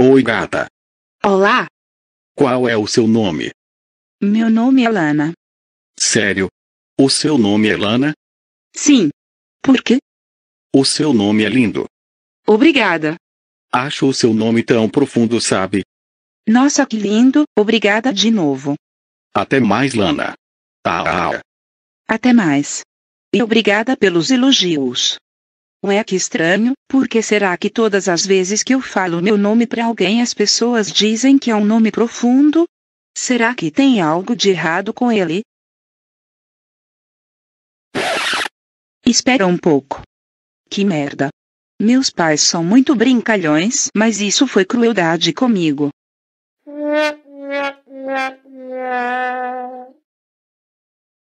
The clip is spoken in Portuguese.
Oi, gata. Olá. Qual é o seu nome? Meu nome é Lana. Sério? O seu nome é Lana? Sim. Por quê? O seu nome é lindo. Obrigada. Acho o seu nome tão profundo, sabe? Nossa, que lindo, obrigada de novo. Até mais, Lana. Tchau. Até mais. E obrigada pelos elogios. Ué que estranho, porque será que todas as vezes que eu falo meu nome para alguém as pessoas dizem que é um nome profundo? Será que tem algo de errado com ele? Espera um pouco. Que merda. Meus pais são muito brincalhões, mas isso foi crueldade comigo.